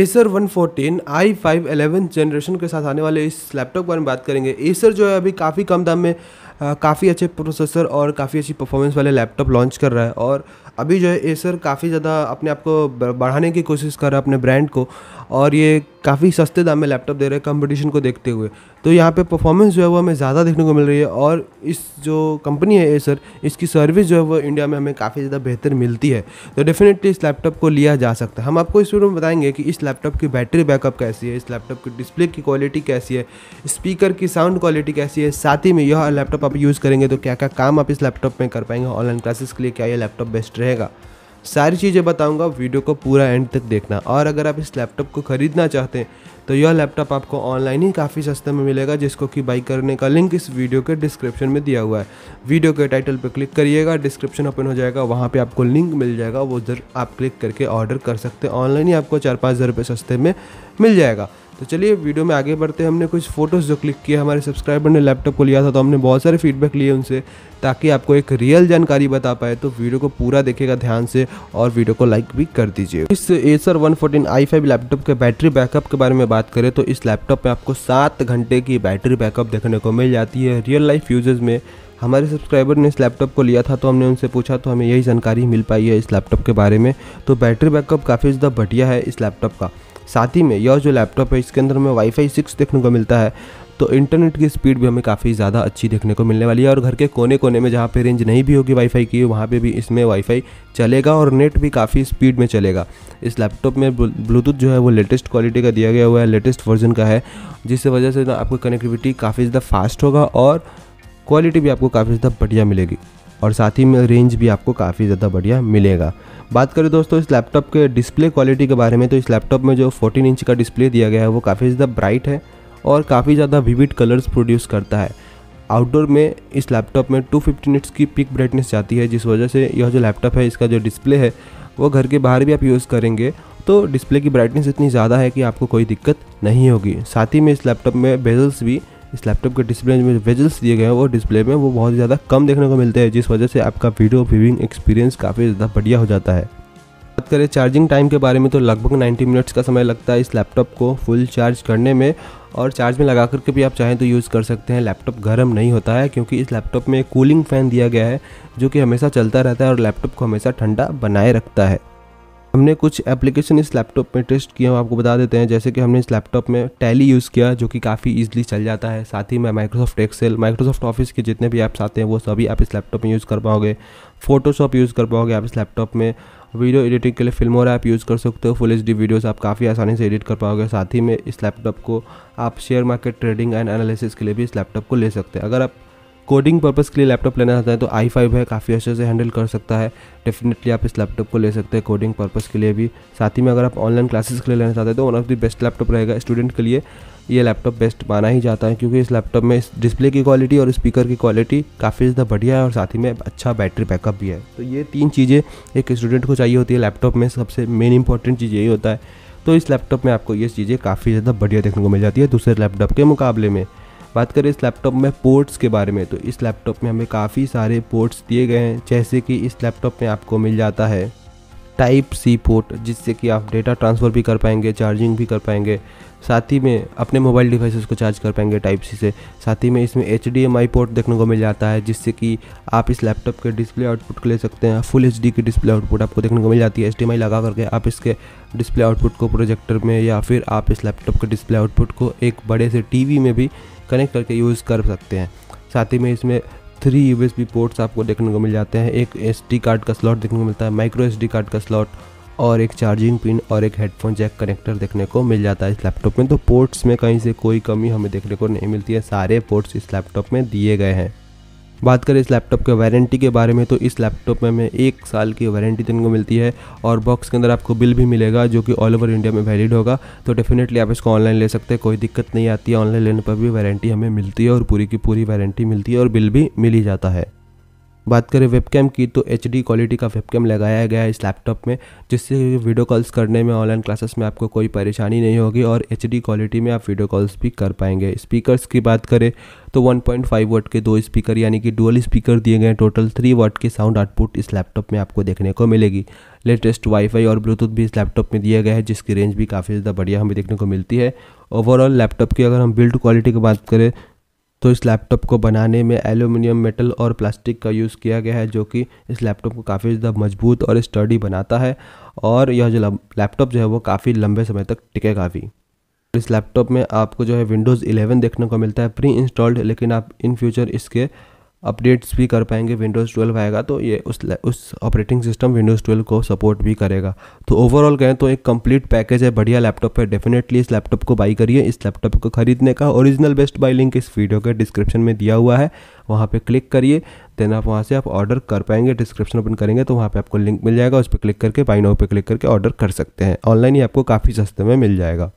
Acer 114 i five eleven generation के साथ आने वाले इस लैपटॉप के बारे में बात करेंगे एसर जो है अभी काफ़ी कम दाम में काफ़ी अच्छे प्रोसेसर और काफ़ी अच्छी परफॉर्मेंस वाले लैपटॉप लॉन्च कर रहा है और अभी जो है एसर काफ़ी ज़्यादा अपने आप को बढ़ाने की कोशिश कर रहा है अपने ब्रांड को और ये काफ़ी सस्ते दाम में लैपटॉप दे रहे हैं कंपटीशन को देखते हुए तो यहाँ पे परफॉर्मेंस जो है वो हमें ज़्यादा देखने को मिल रही है और इस जो कंपनी है एसर इसकी सर्विस जो है वो इंडिया में हमें काफ़ी ज़्यादा बेहतर मिलती है तो डेफिनेटली इस लैपटॉप को लिया जा सकता है हम आपको इस वीडियो में बताएंगे कि इस लैपटॉप की बैटरी बैकअप कैसी है इस लैपटॉप की डिस्प्ले की क्वालिटी कैसी है स्पीकर की साउंड क्वालिटी कैसी है साथ ही में यह लैपटॉप आप यूज़ करेंगे तो क्या क्या काम आप इस लैपटॉप में कर पाएंगे ऑनलाइन क्लासेस के लिए क्या यह लैपटॉप बेस्ट रहे रहेगा सारी चीज़ें बताऊंगा वीडियो को पूरा एंड तक देखना और अगर आप इस लैपटॉप को ख़रीदना चाहते हैं तो यह लैपटॉप आपको ऑनलाइन ही काफ़ी सस्ते में मिलेगा जिसको कि बाई करने का लिंक इस वीडियो के डिस्क्रिप्शन में दिया हुआ है वीडियो के टाइटल पर क्लिक करिएगा डिस्क्रिप्शन ओपन हो जाएगा वहाँ पर आपको लिंक मिल जाएगा वो जर आप क्लिक करके ऑर्डर कर सकते हैं ऑनलाइन ही आपको चार पाँच हज़ार रुपये सस्ते में मिल जाएगा तो चलिए वीडियो में आगे बढ़ते हैं हमने कुछ फ़ोटोज़ जो क्लिक किए हमारे सब्सक्राइबर ने लैपटॉप को लिया था तो हमने बहुत सारे फीडबैक लिए उनसे ताकि आपको एक रियल जानकारी बता पाए तो वीडियो को पूरा देखेगा ध्यान से और वीडियो को लाइक भी कर दीजिए इस Acer one fourteen i five laptop के बैटरी बैकअप के बारे में बात करें तो इस लैपटॉप में आपको सात घंटे की बैटरी बैकअप देखने को मिल जाती है रियल लाइफ यूजर्स में हमारे सब्सक्राइबर ने इस लैपटॉप को लिया था तो हमने उनसे पूछा तो हमें यही जानकारी मिल पाई है इस लैपटॉप के बारे में तो बैटरी बैकअप काफ़ी ज़्यादा बढ़िया है इस लैपटॉप का साथ ही में यह जो लैपटॉप है इसके अंदर हमें वाईफाई सिक्स देखने को मिलता है तो इंटरनेट की स्पीड भी हमें काफ़ी ज़्यादा अच्छी देखने को मिलने वाली है और घर के कोने कोने में जहाँ पे रेंज नहीं भी होगी वाईफाई की वहाँ पे भी इसमें वाईफाई चलेगा और नेट भी काफ़ी स्पीड में चलेगा इस लैपटॉप में ब्लूटूथ जो है वो लेटेस्ट क्वालिटी का दिया गया हुआ है लेटेस्ट वर्जन का है जिस वजह से आपको कनेक्टिविटी काफ़ी ज़्यादा फास्ट होगा और क्वालिटी भी आपको काफ़ी ज़्यादा बढ़िया मिलेगी और साथ ही में रेंज भी आपको काफ़ी ज़्यादा बढ़िया मिलेगा बात करें दोस्तों इस लैपटॉप के डिस्प्ले क्वालिटी के बारे में तो इस लैपटॉप में जो 14 इंच का डिस्प्ले दिया गया है वो काफ़ी ज़्यादा ब्राइट है और काफ़ी ज़्यादा विविड कलर्स प्रोड्यूस करता है आउटडोर में इस लैपटॉप में 250 फिफ्टी की पिक ब्राइटनेस जाती है जिस वजह से यह जो लैपटॉप है इसका जो डिस्प्ले है वो घर के बाहर भी आप यूज़ करेंगे तो डिस्प्ले की ब्राइटनेस इतनी ज़्यादा है कि आपको कोई दिक्कत नहीं होगी साथ ही में इस लैपटॉप में बेजल्स भी इस लैपटॉप के डिस्प्ले में वेजल्स दिए गए हैं वो डिस्प्ले में वो बहुत ज़्यादा कम देखने को मिलते हैं जिस वजह से आपका वीडियो व्यूविंग एक्सपीरियंस काफ़ी ज़्यादा बढ़िया हो जाता है बात करें चार्जिंग टाइम के बारे में तो लगभग 90 मिनट्स का समय लगता है इस लैपटॉप को फुल चार्ज करने में और चार्ज में लगा करके भी आप चाहें तो यूज़ कर सकते हैं लैपटॉप गर्म नहीं होता है क्योंकि इस लैपटॉप में कूलिंग फ़ैन दिया गया है जो कि हमेशा चलता रहता है और लैपटॉप को हमेशा ठंडा बनाए रखता है हमने कुछ एप्लीकेशन इस लैपटॉप में टेस्ट किया हम आपको बता देते हैं जैसे कि हमने इस लैपटॉप में टैली यूज़ किया जो कि काफ़ी ईजिली चल जाता है साथ ही में माइक्रोसॉफ्ट एक्सेल माइक्रोसॉफ्ट ऑफिस के जितने भी ऐप्स आते हैं वो सभी आप इस लैपटॉप में यूज़ कर पाओगे फोटोशॉप यूज़ कर पाओगे आप इस लैपटॉप में वीडियो एडिटिंग के लिए फिल्म और ऐप यूज़ कर सकते हो फुल एच डी वीडियोज़ आप काफ़ी आसानी से एडिट कर पाओगे साथ ही में इस लैपटॉप को आप share market trading and analysis के लिए भी इस लैपटॉप को ले सकते हैं अगर आप कोडिंग पर्पज़ के लिए लैपटॉप लेना चाहते हैं तो आई फाइव है काफ़ी अच्छे से हैंडल कर सकता है डेफिनेटली आप इस लैपटॉप को ले सकते हैं कोडिंग पर्पज़ के लिए भी साथ ही में अगर आप ऑनलाइन क्लासेस के लिए लेना चाहते हैं तो one of the best laptop रहेगा स्टूडेंट के लिए ये लैपटॉप बेस्ट माना ही जाता है क्योंकि इस लैपटॉप में इस डिस्प्ले की क्वालिटी और स्पीकर की क्वालिटी काफ़ी ज़्यादा बढ़िया है और साथ ही में अच्छा बैटरी बैकअप भी है तो ये तीन चीज़ें एक स्टूडेंट को चाहिए होती है लैपटॉप में सबसे मेन इंपॉर्टेंट चीज़ यही होता है तो इस लैपटॉप में आपको ये चीज़ें काफ़ी ज़्यादा बढ़िया देखने को मिल जाती है दूसरे लैपटॉप के मुकाबले में बात करें इस लैपटॉप में पोर्ट्स के बारे में तो इस लैपटॉप में हमें काफ़ी सारे पोर्ट्स दिए गए हैं जैसे कि इस लैपटॉप में आपको मिल जाता है टाइप सी पोर्ट जिससे कि आप डेटा ट्रांसफ़र भी कर पाएंगे चार्जिंग भी कर पाएंगे साथ ही में अपने मोबाइल डिवाइसेस को चार्ज कर पाएंगे टाइप सी से साथ ही में इसमें एच पोर्ट देखने को मिल जाता है जिससे कि आप इस लैपटॉप के डिस्प्ले आउटपुट को ले सकते हैं फुल एच की डिस्प्ले आउटपुट आपको देखने को मिल जाती है एच लगा करके आप इसके डिस्प्ले आउटपुट को प्रोजेक्टर में या फिर आप इस लैपटॉप के डिस्प्ले आउटपुट को एक बड़े से टी में भी कनेक्ट करके यूज़ कर सकते हैं साथ ही में इसमें थ्री यू पोर्ट्स आपको देखने को मिल जाते हैं एक एस कार्ड का स्लॉट देखने को मिलता है माइक्रो एस कार्ड का स्लॉट और एक चार्जिंग पिन और एक हेडफोन जैक कनेक्टर देखने को मिल जाता है इस लैपटॉप में तो पोर्ट्स में कहीं से कोई कमी हमें देखने को नहीं मिलती है सारे पोर्ट्स इस लैपटॉप में दिए गए हैं बात करें इस लैपटॉप के वारंटी के बारे में तो इस लैपटॉप में हमें एक साल की वारंटी देने को मिलती है और बॉक्स के अंदर आपको बिल भी मिलेगा जो कि ऑल ओवर इंडिया में वैलिड होगा तो डेफिनेटली आप इसको ऑनलाइन ले सकते हैं कोई दिक्कत नहीं आती है ऑनलाइन लेने पर भी वारंटी हमें मिलती है और पूरी की पूरी वारंटी मिलती है और बिल भी मिल ही जाता है बात करें वेबकैम की तो एच क्वालिटी का वेबकैम लगाया गया है इस लैपटॉप में जिससे वीडियो कॉल्स करने में ऑनलाइन क्लासेस में आपको कोई परेशानी नहीं होगी और एच क्वालिटी में आप वीडियो कॉल्स भी कर पाएंगे स्पीकर्स की बात करें तो 1.5 पॉइंट वाट के दो स्पीकर यानी कि डुअल स्पीकर दिए गए टोटल थ्री वाट के साउंड आउटपुट इस लैपटॉप में आपको देखने को मिलेगी लेटेस्ट वाईफाई और ब्लूटूथ भी इस लैपटॉप में दिया गया है जिसकी रेंज भी काफ़ी ज़्यादा बढ़िया हमें देखने को मिलती है ओवरऑल लैपटॉप की अगर हम बिल्ड क्वालिटी की बात करें तो इस लैपटॉप को बनाने में एल्यूमिनियम मेटल और प्लास्टिक का यूज़ किया गया है जो कि इस लैपटॉप को काफ़ी ज़्यादा मजबूत और स्टडी बनाता है और यह जो लैपटॉप जो है वो काफ़ी लंबे समय तक टिकेगा भी इस लैपटॉप में आपको जो है विंडोज़ 11 देखने को मिलता है प्री इंस्टॉल्ड लेकिन आप इन फ्यूचर इसके अपडेट्स भी कर पाएंगे विंडोज़ 12 आएगा तो ये उस उस ऑपरेटिंग सिस्टम विंडोज़ 12 को सपोर्ट भी करेगा तो ओवरऑल कहें तो एक कंप्लीट पैकेज है बढ़िया लैपटॉप है डेफिनेटली इस लैपटॉप को बाई करिए इस लैपटॉप को खरीदने का ओरिजिनल बेस्ट बाई लिंक इस वीडियो के डिस्क्रिप्शन में दिया हुआ है वहाँ पर क्लिक करिए देन आप वहाँ से आप ऑर्डर कर पाएंगे डिस्क्रिप्शन ओपन करेंगे तो वहाँ पर आपको लिंक मिल जाएगा उस पर क्लिक करके बाई नाउ पर क्लिक करके ऑर्डर कर सकते हैं ऑनलाइन ही आपको काफ़ी सस्ते में मिल जाएगा